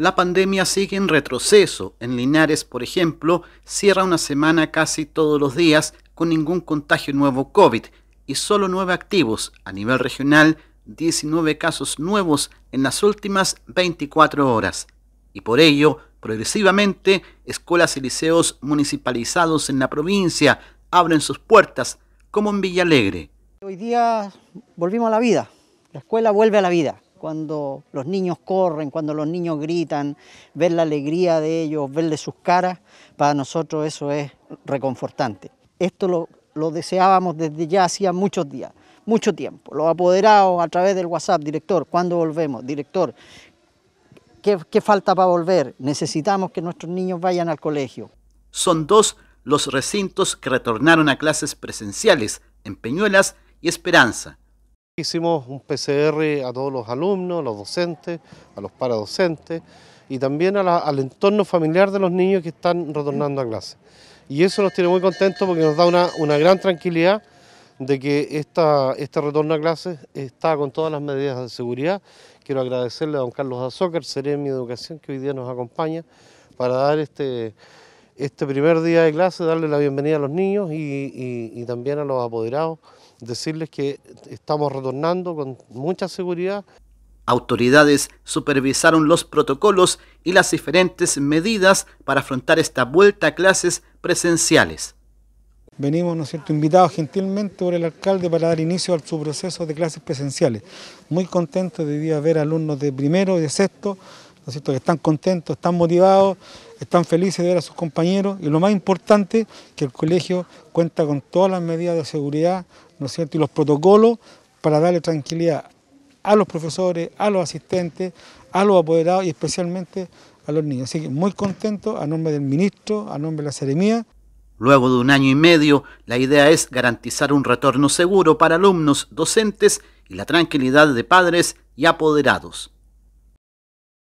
la pandemia sigue en retroceso. En Linares, por ejemplo, cierra una semana casi todos los días con ningún contagio nuevo COVID y solo nueve activos. A nivel regional, 19 casos nuevos en las últimas 24 horas. Y por ello, progresivamente, escuelas y liceos municipalizados en la provincia abren sus puertas, como en Villalegre. Hoy día volvimos a la vida, la escuela vuelve a la vida cuando los niños corren, cuando los niños gritan, ver la alegría de ellos, verle sus caras, para nosotros eso es reconfortante. Esto lo, deseábamos desde ya hacía muchos días, mucho tiempo. Lo apoderamos a través del WhatsApp, director, ¿cuándo volvemos? Director, ¿qué, qué falta para volver? Necesitamos que nuestros niños vayan al colegio. Son dos los recintos que retornaron a clases presenciales en Peñuelas y Esperanza, Hicimos un PCR a todos los alumnos, los docentes, a los paradocentes y también al entorno familiar de los niños que están retornando a clase. Y eso nos tiene muy contentos porque nos da una, gran tranquilidad de que esta, este retorno a clases está con todas las medidas de seguridad. Quiero agradecerle a don Carlos Azócar, Seremi de Educación, que hoy día nos acompaña para dar este este primer día de clase darle la bienvenida a los niños y, también a los apoderados, decirles que estamos retornando con mucha seguridad. Autoridades supervisaron los protocolos y las diferentes medidas para afrontar esta vuelta a clases presenciales. Venimos, ¿no es cierto?, invitados gentilmente por el alcalde para dar inicio a su proceso de clases presenciales. Muy contentos de día ver alumnos de primero y de sexto que están contentos, están motivados, están felices de ver a sus compañeros y lo más importante que el colegio cuenta con todas las medidas de seguridad y los protocolos para darle tranquilidad a los profesores, a los asistentes, a los apoderados y especialmente a los niños. Así que muy contentos a nombre del ministro, a nombre de la seremía. Luego de un año y medio, la idea es garantizar un retorno seguro para alumnos, docentes y la tranquilidad de padres y apoderados.